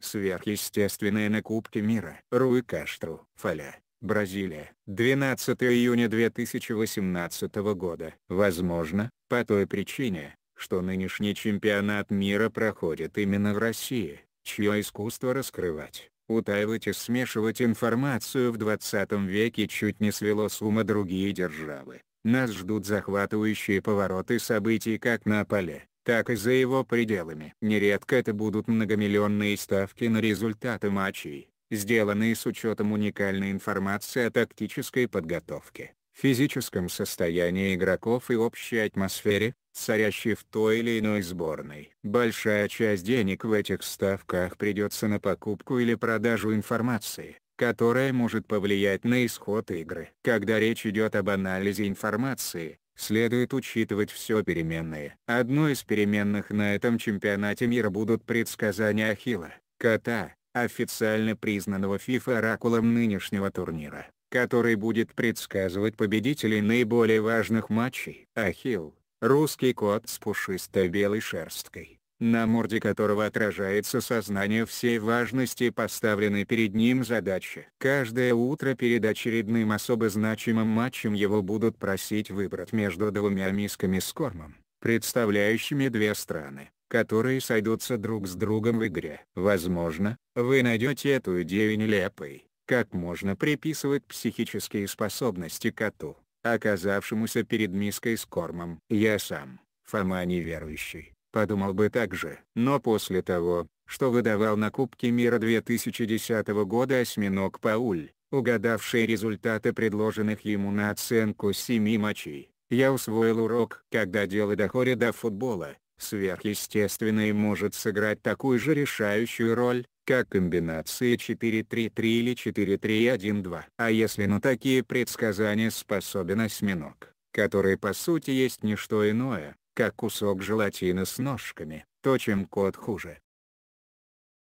Сверхъестественные накупки мира. Руи Каштру, Фаля, Бразилия, 12 июня 2018 года. Возможно, по той причине, что нынешний чемпионат мира проходит именно в России, чье искусство раскрывать, утаивать и смешивать информацию в 20 веке чуть не свело с ума другие державы. Нас ждут захватывающие повороты событий как на поле, так и за его пределами. Нередко это будут многомиллионные ставки на результаты матчей, сделанные с учетом уникальной информации о тактической подготовке, физическом состоянии игроков и общей атмосфере, царящей в той или иной сборной. Большая часть денег в этих ставках придется на покупку или продажу информации, которая может повлиять на исход игры. Когда речь идет об анализе информации, следует учитывать все переменные. Одной из переменных на этом чемпионате мира будут предсказания Ахилла, кота, официально признанного FIFA оракулом нынешнего турнира, который будет предсказывать победителей наиболее важных матчей. Ахилл, русский кот с пушистой белой шерсткой на морде которого отражается сознание всей важности поставленной перед ним задачи. Каждое утро перед очередным особо значимым матчем его будут просить выбрать между двумя мисками с кормом, представляющими две страны которые сойдутся друг с другом в игре. Возможно, вы найдете эту идею нелепой, как можно приписывать психические способности коту, оказавшемуся перед миской с кормом. Я сам, Фома неверующий, подумал бы так же. Но после того, что выдавал на Кубке мира 2010 года осьминог Пауль, угадавший результаты предложенных ему на оценку семи матчей, я усвоил урок, когда дело доходит до футбола, сверхъестественное может сыграть такую же решающую роль, как комбинации 4-3-3 или 4-3-1-2. А если на такие предсказания способен осьминог, который по сути есть не что иное, как кусок желатина с ножками. То, чем кот хуже.